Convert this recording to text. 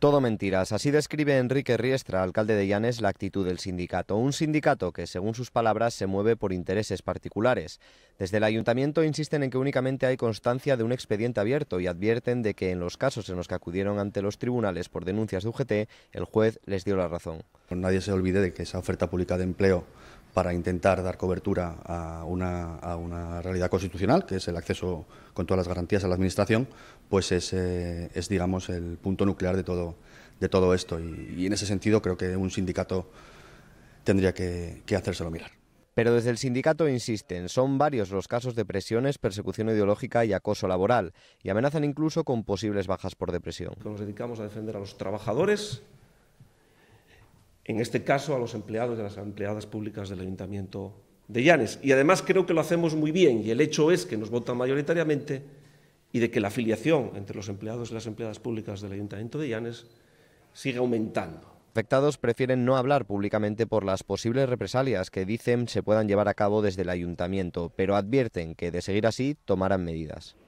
Todo mentiras. Así describe Enrique Riestra, alcalde de Llanes, la actitud del sindicato. Un sindicato que, según sus palabras, se mueve por intereses particulares. Desde el ayuntamiento insisten en que únicamente hay constancia de un expediente abierto y advierten de que en los casos en los que acudieron ante los tribunales por denuncias de UGT, el juez les dio la razón. Pues nadie se olvide de que esa oferta pública de empleo para intentar dar cobertura a una, realidad constitucional, que es el acceso con todas las garantías a la Administración, pues es, eh, digamos, el punto nuclear de todo, de todo esto. Y, en ese sentido creo que un sindicato tendría que, que hacérselo mirar. Pero desde el sindicato insisten, son varios los casos de presiones, persecución ideológica y acoso laboral, y amenazan incluso con posibles bajas por depresión. Nos dedicamos a defender a los trabajadores en este caso a los empleados y a las empleadas públicas del Ayuntamiento de Llanes. Y además creo que lo hacemos muy bien y el hecho es que nos votan mayoritariamente y de que la afiliación entre los empleados y las empleadas públicas del Ayuntamiento de Llanes sigue aumentando afectados prefieren no hablar públicamente por las posibles represalias que dicen se puedan llevar a cabo desde el ayuntamiento, pero advierten que de seguir así tomarán medidas.